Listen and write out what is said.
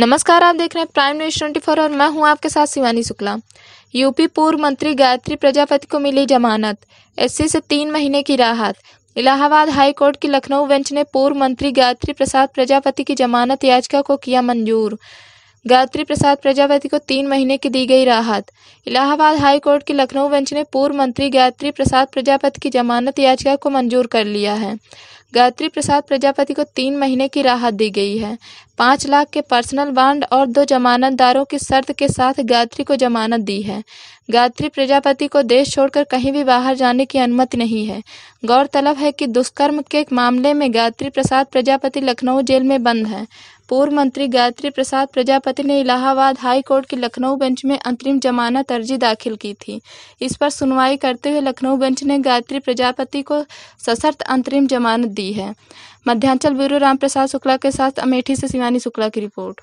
नमस्कार आप देख रहे हैं प्राइम न्यूज ट्वेंटी फोर और मैं हूं आपके साथ शिवानी शुक्ला यूपी पूर्व मंत्री गायत्री प्रजापति को मिली जमानत एससी से तीन महीने की राहत इलाहाबाद हाई कोर्ट की लखनऊ बेंच ने पूर्व मंत्री गायत्री प्रसाद प्रजापति की जमानत याचिका को किया मंजूर गायत्री प्रसाद प्रजापति को तीन महीने की दी गई राहत इलाहाबाद हाई कोर्ट की लखनऊ बेंच ने पूर्व मंत्री गायत्री प्रसाद प्रजापति की जमानत याचिका को मंजूर कर लिया है गायत्री प्रसाद प्रजापति को तीन महीने की राहत दी गई है पाँच लाख के पर्सनल बांड और दो जमानतदारों की शर्त के साथ गायत्री को जमानत दी है गायत्री प्रजापति को देश छोड़कर कहीं भी बाहर जाने की अनुमति नहीं है गौरतलब है कि दुष्कर्म के मामले में गायत्री प्रसाद प्रजापति लखनऊ जेल में बंद है पूर्व मंत्री गायत्री प्रसाद प्रजापति ने इलाहाबाद हाई कोर्ट की लखनऊ बेंच में अंतरिम जमानत अर्जी दाखिल की थी इस पर सुनवाई करते हुए लखनऊ बेंच ने गायत्री प्रजापति को सशर्त अंतरिम जमानत दी है मध्यांचल ब्यूरो राम प्रसाद शुक्ला के साथ अमेठी से शिवानी शुक्ला की रिपोर्ट